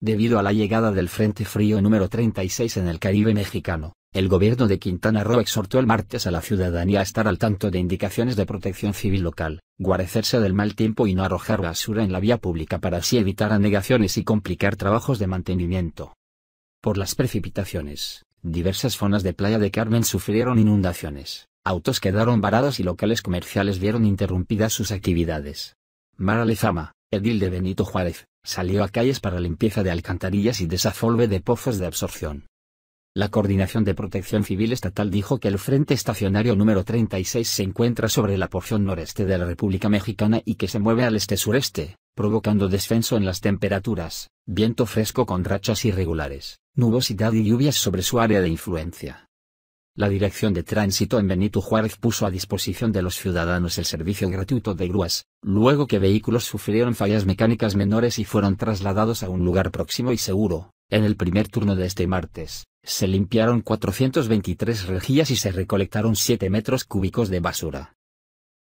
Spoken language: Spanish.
Debido a la llegada del Frente Frío número 36 en el Caribe mexicano, el gobierno de Quintana Roo exhortó el martes a la ciudadanía a estar al tanto de indicaciones de protección civil local, guarecerse del mal tiempo y no arrojar basura en la vía pública para así evitar anegaciones y complicar trabajos de mantenimiento. Por las precipitaciones, diversas zonas de Playa de Carmen sufrieron inundaciones, autos quedaron varados y locales comerciales vieron interrumpidas sus actividades. Mara Lezama, edil de Benito Juárez, salió a calles para limpieza de alcantarillas y desazolve de pozos de absorción. La Coordinación de Protección Civil Estatal dijo que el Frente Estacionario número 36 se encuentra sobre la porción noreste de la República Mexicana y que se mueve al este-sureste, provocando descenso en las temperaturas, viento fresco con rachas irregulares, nubosidad y lluvias sobre su área de influencia. La Dirección de Tránsito en Benito Juárez puso a disposición de los ciudadanos el servicio gratuito de grúas, luego que vehículos sufrieron fallas mecánicas menores y fueron trasladados a un lugar próximo y seguro. En el primer turno de este martes, se limpiaron 423 rejillas y se recolectaron 7 metros cúbicos de basura.